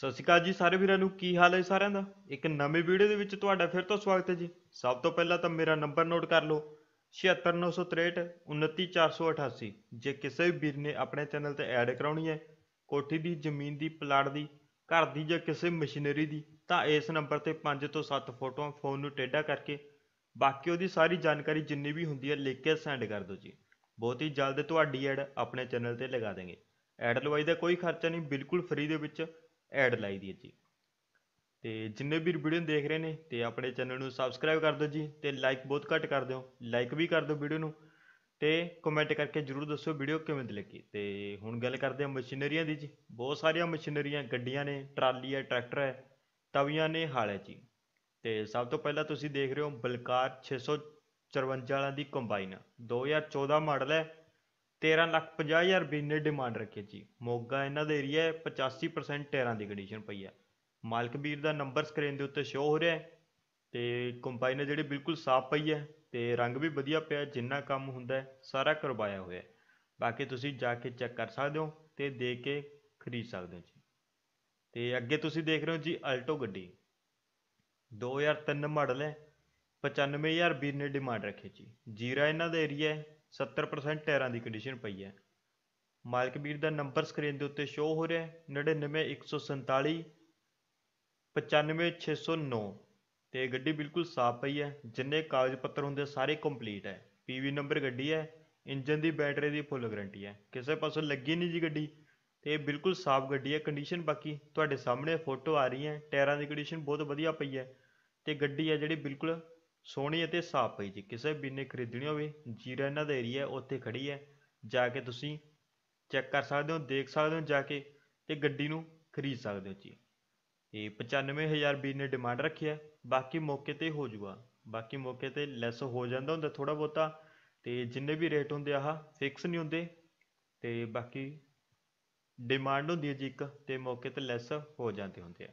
ਸਤਿ ਸ਼੍ਰੀ ਅਕਾਲ ਜੀ ਸਾਰੇ ਵੀਰਾਂ ਨੂੰ ਕੀ ਹਾਲ ਹੈ ਸਾਰਿਆਂ ਦਾ ਇੱਕ ਨਵੀਂ ਵੀਡੀਓ ਦੇ ਵਿੱਚ ਤੁਹਾਡਾ ਫਿਰ ਤੋਂ ਸਵਾਗਤ ਹੈ ਜੀ ਸਭ ਤੋਂ ਪਹਿਲਾਂ ਤਾਂ ਮੇਰਾ ਨੰਬਰ ਨੋਟ ਕਰ ਲਓ 7693639488 ਜੇ ਕਿਸੇ ਵੀ ਵੀਰ ਨੇ ਆਪਣੇ ਚੈਨਲ ਤੇ ਐਡ ਕਰਾਉਣੀ ਹੈ ਕੋਠੀ ਦੀ ਜ਼ਮੀਨ ਦੀ ਪਲਾਟ ਦੀ ਘਰ ਦੀ ਜਾਂ ਕਿਸੇ ਮਸ਼ੀਨਰੀ ਦੀ ਤਾਂ ਇਸ ਨੰਬਰ ਤੇ 5 ਤੋਂ 7 ਫੋਟੋਆਂ ਫੋਨ ਨੂੰ ਟੇਡਾ ਕਰਕੇ ਬਾਕੀ ਉਹਦੀ ਸਾਰੀ ਜਾਣਕਾਰੀ ਜਿੰਨੀ ਵੀ ਹੁੰਦੀ ਹੈ ਲਿਖ ਕੇ ਸੈਂਡ ਕਰ ਦਿਓ ਜੀ ਬਹੁਤ ਹੀ ਜਲਦ ਤੁਹਾਡੀ ਐਡ ਆਪਣੇ ਚੈਨਲ ਤੇ ਲਗਾ ਦੇਵਾਂਗੇ ਐਡ ਲਵਾਈ ਦਾ ਕੋਈ ਖਰਚਾ ਨਹੀਂ ਬਿਲਕੁਲ ਫ੍ਰੀ ਦੇ ਵਿੱਚ ਐਡ ਲਾਈ ਦੀ ਹੈ ਜੀ ਤੇ ਜਿੰਨੇ ਵੀ ਵੀਡੀਓ ਦੇਖ ਰਹੇ ਨੇ ਤੇ ਆਪਣੇ ਚੈਨਲ ਨੂੰ ਸਬਸਕ੍ਰਾਈਬ ਕਰ ਦਿਓ ਜੀ ਤੇ ਲਾਈਕ ਬਹੁਤ ਘੱਟ ਕਰ ਦਿਓ ਲਾਈਕ ਵੀ ਕਰ ਦਿਓ ਵੀਡੀਓ ਨੂੰ ਤੇ ਕਮੈਂਟ ਕਰਕੇ ਜਰੂਰ ਦੱਸੋ ਵੀਡੀਓ ਕਿਵੇਂ ਦੀ ਲੱਗੀ ਤੇ ਹੁਣ ਗੱਲ ਕਰਦੇ ਹਾਂ ਮਸ਼ੀਨਰੀਆਂ ਦੀ ਜੀ ਬਹੁਤ ਸਾਰੀਆਂ ਮਸ਼ੀਨਰੀਆਂ ਗੱਡੀਆਂ ਨੇ ਟਰਾਲੀ ਹੈ ਟਰੈਕਟਰ ਹੈ ਤਵੀਆਂ ਨੇ ਹਾਲ ਹੈ ਜੀ ਤੇ ਸਭ ਤੋਂ ਪਹਿਲਾਂ ਤੁਸੀਂ ਦੇਖ ਰਹੇ ਹੋ ਬਲਕਾਰ 654 ਵਾਲਾਂ ਦੀ ਕੰਬਾਈਨ 2014 ਮਾਡਲ ਹੈ 13 ਲੱਖ 50 ਹਜ਼ਾਰ ਬੀਨ ਨੇ ਡਿਮਾਂਡ ਰੱਖੀ ਸੀ ਮੋਗਾ ਇਹਨਾਂ ਦਾ ਏਰੀਆ ਹੈ 85% ਟਾਇਰਾਂ ਦੀ ਕੰਡੀਸ਼ਨ ਪਈ ਹੈ ਮਾਲਕ ਵੀਰ ਦਾ ਨੰਬਰ ਸਕਰੀਨ ਦੇ ਉੱਤੇ ਸ਼ੋ ਹੋ ਰਿਹਾ ਹੈ ਤੇ ਕੰਬਾਈਨ ਜਿਹੜੀ ਬਿਲਕੁਲ ਸਾਫ਼ ਪਈ ਹੈ ਤੇ ਰੰਗ ਵੀ ਵਧੀਆ ਪਿਆ ਜਿੰਨਾ ਕੰਮ ਹੁੰਦਾ ਸਾਰਾ ਕਰਵਾਇਆ ਹੋਇਆ ਬਾਕੀ ਤੁਸੀਂ ਜਾ ਕੇ ਚੈੱਕ ਕਰ ਸਕਦੇ ਹੋ ਤੇ ਦੇਖ ਕੇ ਖਰੀਦ ਸਕਦੇ ਹੋ ਜੀ ਤੇ ਅੱਗੇ ਤੁਸੀਂ ਦੇਖ ਰਹੇ ਹੋ ਜੀ ਅਲਟੋ ਗੱਡੀ 2003 ਮਾਡਲ ਹੈ 95000 ਵੀਰ ਨੇ ਡਿਮਾਂਡ ਰੱਖੀ ਜੀ ਜੀਰਾ ਇਹਨਾਂ ਦਾ ਏਰੀਆ ਹੈ 70% ਟਾਇਰਾਂ ਦੀ ਕੰਡੀਸ਼ਨ ਪਈ ਹੈ ਮਾਲਕ ਵੀਰ ਦਾ ਨੰਬਰ ਸਕਰੀਨ ਦੇ ਉੱਤੇ ਸ਼ੋ ਹੋ ਰਿਹਾ ਹੈ 99147 95609 ਤੇ ਗੱਡੀ ਬਿਲਕੁਲ ਸਾਫ਼ ਪਈ ਹੈ ਜਿੰਨੇ ਕਾਗਜ਼ ਪੱਤਰ ਹੁੰਦੇ ਸਾਰੇ ਕੰਪਲੀਟ ਹੈ ਪੀਵੀ ਨੰਬਰ ਗੱਡੀ ਹੈ ਇੰਜਨ ਦੀ ਬੈਟਰੀ ਦੀ ਫੁੱਲ ਗਾਰੰਟੀ ਹੈ ਕਿਸੇ ਪਾਸੋਂ ਲੱਗੀ ਨਹੀਂ ਜੀ ਗੱਡੀ ਤੇ ਬਿਲਕੁਲ ਸਾਫ਼ ਗੱਡੀ ਹੈ ਕੰਡੀਸ਼ਨ ਬਾਕੀ ਤੁਹਾਡੇ ਸਾਹਮਣੇ ਫੋਟੋ ਆ ਰਹੀ ਹੈ ਟਾਇਰਾਂ ਦੀ ਕੰਡੀਸ਼ਨ ਬਹੁਤ ਵਧੀਆ ਪਈ ਹੈ ਤੇ ਗੱਡੀ ਹੈ ਜਿਹੜੀ ਬਿਲਕੁਲ ਸੋਹਣੀ ਅਤੇ ਸਾਫ਼ ਪਈ ਜੀ ਕਿਸੇ ਵੀਰ ਨੇ ਖਰੀਦਣੀ ਹੋਵੇ ਜੀਰਾ ਇਹਨਾਂ ਦਾ ਏਰੀਆ ਉੱਥੇ ਖੜੀ ਹੈ ਜਾ ਕੇ ਤੁਸੀਂ ਚੈੱਕ ਕਰ ਸਕਦੇ ਹੋ ਦੇਖ ਸਕਦੇ ਹੋ ਜਾ ਕੇ ਤੇ ਗੱਡੀ ਨੂੰ ਖਰੀਦ ਸਕਦੇ ਹੋ ਜੀ ਤੇ 95000 ਵੀਰ ਨੇ ਡਿਮਾਂਡ ਰੱਖਿਆ ਬਾਕੀ ਮੌਕੇ ਤੇ ਹੋ ਜੂਗਾ ਬਾਕੀ ਮੌਕੇ ਤੇ ਲੈਸ ਹੋ ਜਾਂਦਾ ਹੁੰਦਾ ਥੋੜਾ ਬੋਤਾ ਤੇ ਜਿੰਨੇ ਵੀ ਰੇਟ ਹੁੰਦੇ ਆਹ ਫਿਕਸ ਨਹੀਂ ਹੁੰਦੇ ਤੇ ਬਾਕੀ ਡਿਮਾਂਡ ਹੁੰਦੀ ਹੈ ਜੀ ਇੱਕ ਤੇ ਮੌਕੇ ਤੇ ਲੈਸ ਹੋ ਜਾਂਦੇ ਹੁੰਦੇ ਆ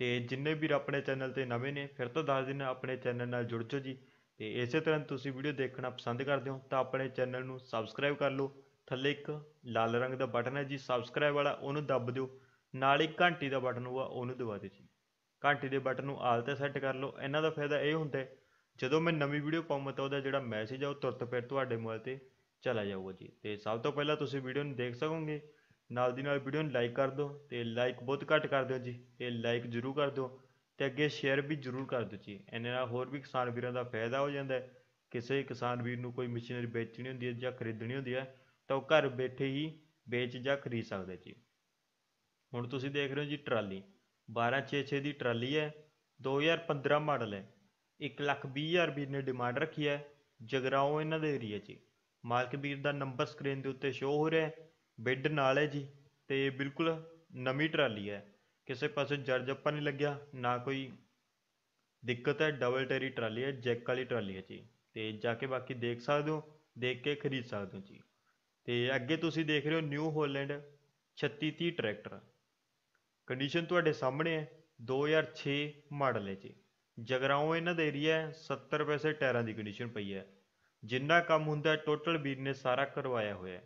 ਤੇ ਜਿੰਨੇ ਵੀਰ ਆਪਣੇ ਚੈਨਲ ਤੇ ਨਵੇਂ ਨੇ ਫਿਰ ਤੋਂ ਦੱਸ ਦਿਨ ਆਪਣੇ ਚੈਨਲ ਨਾਲ ਜੁੜ ਚੋ ਜੀ ਤੇ ਇਸੇ ਤਰ੍ਹਾਂ ਤੁਸੀਂ ਵੀਡੀਓ ਦੇਖਣਾ ਪਸੰਦ ਕਰਦੇ ਹੋ ਤਾਂ ਆਪਣੇ ਚੈਨਲ ਨੂੰ ਸਬਸਕ੍ਰਾਈਬ ਕਰ ਲਓ ਥੱਲੇ ਇੱਕ ਲਾਲ ਰੰਗ ਦਾ ਬਟਨ ਹੈ ਜੀ ਸਬਸਕ੍ਰਾਈਬ ਵਾਲਾ ਉਹਨੂੰ ਦੱਬ ਦਿਓ ਨਾਲ ਹੀ ਘੰਟੀ ਦਾ ਬਟਨ ਹੋਊਗਾ ਉਹਨੂੰ ਦਬਾ ਦਿਓ ਜੀ ਘੰਟੀ ਦੇ ਬਟਨ ਨੂੰ ਆਲ ਤੇ ਸੈੱਟ ਕਰ ਲਓ ਇਹਨਾਂ ਦਾ ਫਾਇਦਾ ਇਹ ਹੁੰਦਾ ਜਦੋਂ ਮੈਂ ਨਵੀਂ ਵੀਡੀਓ ਪਾਵਾਂ ਤਾਂ ਉਹਦਾ ਜਿਹੜਾ ਮੈਸੇਜ ਆ ਉਹ ਤੁਰਤ ਫਿਰ ਤੁਹਾਡੇ ਮੋਬਾਈਲ ਤੇ ਚਲਾ ਜਾਊਗਾ ਜੀ ਤੇ ਸਭ ਤੋਂ ਪਹਿਲਾਂ ਤੁਸੀਂ ਵੀਡੀਓ ਨੂੰ ਦੇਖ ਸਕੋਗੇ ਨਾਲ ਦੀ ਨਾਲ ਵੀਡੀਓ ਨੂੰ ਲਾਈਕ ਕਰ ਦਿਓ ਤੇ ਲਾਈਕ ਬਹੁਤ ਘੱਟ ਕਰ ਦਿਓ ਜੀ ਤੇ ਲਾਈਕ ਜ਼ਰੂਰ ਕਰ ਦਿਓ ਤੇ ਅੱਗੇ ਸ਼ੇਅਰ ਵੀ ਜ਼ਰੂਰ ਕਰ ਦਿਓ ਜੀ ਇਹਨਾਂ ਨਾਲ ਹੋਰ ਵੀ ਕਿਸਾਨ ਵੀਰਾਂ ਦਾ ਫਾਇਦਾ ਹੋ ਜਾਂਦਾ ਹੈ ਕਿਸੇ ਕਿਸਾਨ ਵੀਰ ਨੂੰ ਕੋਈ ਮਸ਼ੀਨਰੀ ਵੇਚਣੀ ਹੁੰਦੀ ਹੈ ਜਾਂ ਖਰੀਦਣੀ ਹੁੰਦੀ ਹੈ ਤਾਂ ਉਹ ਘਰ ਬੈਠੇ ਹੀ ਵੇਚ ਜਾਂ ਖਰੀਦ ਸਕਦਾ ਜੀ ਹੁਣ ਤੁਸੀਂ ਦੇਖ ਰਹੇ ਹੋ ਜੀ ਟਰਾਲੀ 1266 ਦੀ ਟਰਾਲੀ ਹੈ 2015 ਮਾਡਲ ਹੈ 1 ਲੱਖ 20 ਹਜ਼ਾਰ ਵੀਰ ਨੇ ਡਿਮਾਂਡ ਰੱਖੀ ਹੈ ਜਗਰਾਓ ਇਹਨਾਂ ਦੇ ਏਰੀਆ 'ਚ ਮਾਲਕ ਵੀਰ ਦਾ ਨੰਬਰ ਸਕਰੀਨ ਦੇ ਉੱਤੇ ਸ਼ੋ ਹੋ ਰਿਹਾ ਹੈ ਬੈੱਡ ਨਾਲ ਹੈ ਜੀ ਤੇ ਬਿਲਕੁਲ ਨਵੀਂ ਟਰਾਲੀ ਹੈ ਕਿਸੇ ਪਾਸੇ ਜੜ ਜੱਪਾ ਨਹੀਂ ਲੱਗਿਆ ਨਾ ਕੋਈ ਦਿੱਕਤ ਹੈ ਡਬਲ ਟੈਰੀ ਟਰਾਲੀ ਹੈ ਜੈਕ ਵਾਲੀ ਟਰਾਲੀ ਹੈ ਜੀ ਤੇ ਜਾ ਕੇ ਬਾਕੀ ਦੇਖ ਸਕਦੇ ਹੋ ਦੇਖ ਕੇ ਖਰੀਦ ਸਕਦੇ ਹੋ ਜੀ ਤੇ ਅੱਗੇ ਤੁਸੀਂ ਦੇਖ ਰਹੇ ਹੋ ਨਿਊ ਹੋਲੈਂਡ 3630 ਟਰੈਕਟਰ ਕੰਡੀਸ਼ਨ ਤੁਹਾਡੇ ਸਾਹਮਣੇ ਹੈ 2006 ਮਾਡਲ ਹੈ ਜੀ ਜਗਰਾਉਂ ਇਹਨਾਂ ਦਾ ਏਰੀਆ ਹੈ 70 ਪੈਸੇ ਟਾਇਰਾਂ ਦੀ ਕੰਡੀਸ਼ਨ ਪਈ ਹੈ ਜਿੰਨਾ ਕੰਮ ਹੁੰਦਾ ਟੋਟਲ ਵੀਰ ਨੇ ਸਾਰਾ ਕਰਵਾਇਆ ਹੋਇਆ ਹੈ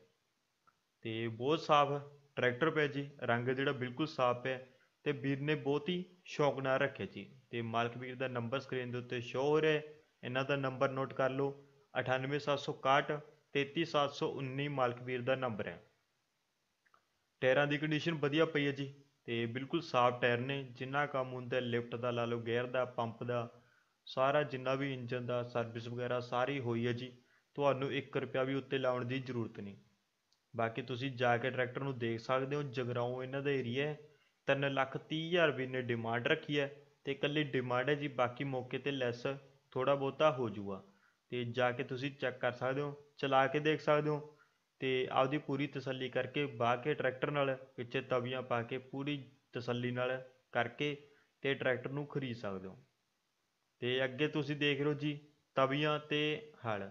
ਤੇ ਬਹੁਤ ਸਾਫ਼ ਟਰੈਕਟਰ ਪਿਆ ਜੀ ਰੰਗ ਜਿਹੜਾ ਬਿਲਕੁਲ ਸਾਫ਼ ਪਿਆ ਤੇ ਵੀਰ ਨੇ ਬਹੁਤ ਹੀ ਸ਼ੌਕ ਨਾਲ ਰੱਖਿਆ ਜੀ ਤੇ ਮਾਲਕ ਵੀਰ ਦਾ ਨੰਬਰ ਸਕਰੀਨ ਦੇ ਉੱਤੇ ਸ਼ੋ ਹੋ ਰਿਹਾ ਹੈ ਇਹਨਾਂ ਦਾ ਨੰਬਰ ਨੋਟ ਕਰ ਲਓ 98761 33719 ਮਾਲਕ ਵੀਰ ਦਾ ਨੰਬਰ ਹੈ ਟਾਇਰਾਂ ਦੀ ਕੰਡੀਸ਼ਨ ਵਧੀਆ ਪਈ ਹੈ ਜੀ ਤੇ ਬਿਲਕੁਲ ਸਾਫ਼ ਟਾਇਰ ਨੇ ਜਿੰਨਾ ਕੰਮ ਹੁੰਦਾ ਲਿਫਟ ਦਾ ਲਾ ਲਓ ਗੇਅਰ ਦਾ ਪੰਪ ਦਾ ਸਾਰਾ ਜਿੰਨਾ ਵੀ ਇੰਜਨ ਦਾ ਸਰਵਿਸ ਵਗੈਰਾ ਸਾਰੀ ਹੋਈ ਹੈ ਜੀ ਤੁਹਾਨੂੰ 1 ਰੁਪਿਆ ਵੀ ਉੱਤੇ ਲਾਉਣ ਦੀ ਜ਼ਰੂਰਤ ਨਹੀਂ ਬਾਕੀ ਤੁਸੀਂ ਜਾ ਕੇ ਟਰੈਕਟਰ ਨੂੰ ਦੇਖ ਸਕਦੇ ਹੋ ਜਗਰਾਉਂ ਇਹਨਾਂ ਦਾ ਏਰੀਆ ਹੈ 3 ਲੱਖ 30 ਹਜ਼ਾਰ ਰੁਪਏ ਨੇ ਡਿਮਾਂਡ ਰੱਖੀ ਹੈ ਤੇ ਇਕੱਲੀ ਡਿਮਾਂਡ ਹੈ ਜੀ ਬਾਕੀ ਮੌਕੇ ਤੇ ਲੈਸ ਥੋੜਾ ਬਹੁਤਾ ਹੋ ਜਾਊਗਾ ਤੇ ਜਾ ਕੇ ਤੁਸੀਂ ਚੈੱਕ ਕਰ ਸਕਦੇ ਹੋ ਚਲਾ ਕੇ ਦੇਖ ਸਕਦੇ ਹੋ ਤੇ ਆਪਦੀ ਪੂਰੀ ਤਸੱਲੀ ਕਰਕੇ ਬਾਹ ਕੇ ਟਰੈਕਟਰ ਨਾਲ ਪਿੱਛੇ ਤਵੀਆਂ ਪਾ ਕੇ ਪੂਰੀ ਤਸੱਲੀ ਨਾਲ ਕਰਕੇ ਤੇ ਟਰੈਕਟਰ ਨੂੰ ਖਰੀਦ ਸਕਦੇ ਹੋ ਤੇ ਅੱਗੇ ਤੁਸੀਂ ਦੇਖ ਲਓ ਜੀ ਤਵੀਆਂ ਤੇ ਹਲ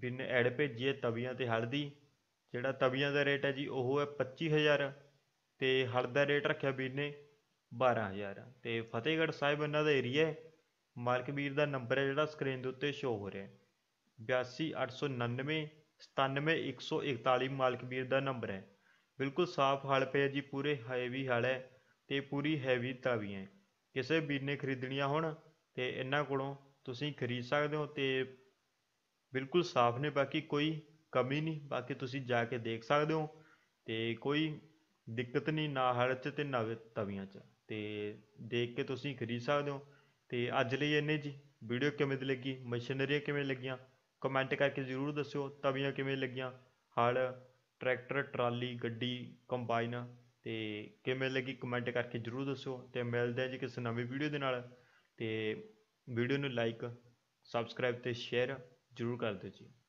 ਬਿਨ ਐਡ ਭੇਜੀਏ ਤਵੀਆਂ ਤੇ ਹਲ ਦੀ ਜਿਹੜਾ ਤਵੀਆਂ ਦਾ ਰੇਟ ਹੈ ਜੀ ਉਹ ਹੈ 25000 ਤੇ ਹਲ ਦਾ ਰੇਟ ਰੱਖਿਆ ਵੀਰ ਨੇ 12000 ਤੇ ਫਤਿਹਗੜ੍ਹ ਸਾਹਿਬ ਇਹਨਾਂ ਦਾ ਏਰੀਆ ਹੈ ਮਾਲਕ ਵੀਰ ਦਾ ਨੰਬਰ ਹੈ ਜਿਹੜਾ ਸਕਰੀਨ ਦੇ ਉੱਤੇ ਸ਼ੋ ਹੋ ਰਿਹਾ ਹੈ 82899 97141 ਮਾਲਕ ਵੀਰ ਦਾ ਨੰਬਰ ਹੈ ਬਿਲਕੁਲ ਸਾਫ਼ ਹਲ ਪਿਆ ਜੀ ਪੂਰੇ ਹੈਵੀ ਹਲ ਹੈ ਤੇ ਪੂਰੀ ਹੈਵੀ ਤਵੀਆਂ ਹੈ ਕਿਸੇ ਵੀਰ ਨੇ ਖਰੀਦਣੀਆਂ ਹੋਣ ਤੇ ਇਹਨਾਂ ਕੋਲੋਂ ਤੁਸੀਂ ਖਰੀਦ ਸਕਦੇ ਹੋ ਤੇ ਬਿਲਕੁਲ ਸਾਫ਼ ਨੇ ਬਾਕੀ ਕੋਈ ਕਮੀ ਨਹੀਂ ਬਾਕੀ ਤੁਸੀਂ ਜਾ ਕੇ ਦੇਖ ਸਕਦੇ ਹੋ ਤੇ ਕੋਈ ਦਿੱਕਤ ਨਹੀਂ ਨਾ ਹੜ੍ਹ 'ਚ ਨਾ ਤਵੀਆਂ 'ਚ ਤੇ ਦੇਖ ਕੇ ਤੁਸੀਂ ਖਰੀਦ ਸਕਦੇ ਹੋ ਤੇ ਅੱਜ ਲਈ ਇੰਨੇ ਜੀ ਵੀਡੀਓ ਕਿਵੇਂ ਦੀ ਲੱਗੀ ਮਸ਼ੀਨਰੀਆਂ ਕਿਵੇਂ ਲੱਗੀਆਂ ਕਮੈਂਟ ਕਰਕੇ ਜ਼ਰੂਰ ਦੱਸਿਓ ਤਵੀਆਂ ਕਿਵੇਂ ਲੱਗੀਆਂ ਹਲ ਟਰੈਕਟਰ ਟਰਾਲੀ ਗੱਡੀ ਕੰਬਾਈਨ ਤੇ ਕਿਵੇਂ ਲੱਗੀ ਕਮੈਂਟ ਕਰਕੇ ਜ਼ਰੂਰ ਦੱਸਿਓ ਤੇ ਮਿਲਦੇ ਆ ਜੀ ਕਿਸੇ ਨਵੀਂ ਵੀਡੀਓ ਦੇ ਨਾਲ ਤੇ ਵੀਡੀਓ ਨੂੰ ਲਾਈਕ ਸਬਸਕ੍ਰਾਈਬ ਤੇ ਸ਼ੇਅਰ ਜ਼ਰੂਰ ਕਰ ਦਿਓ ਜੀ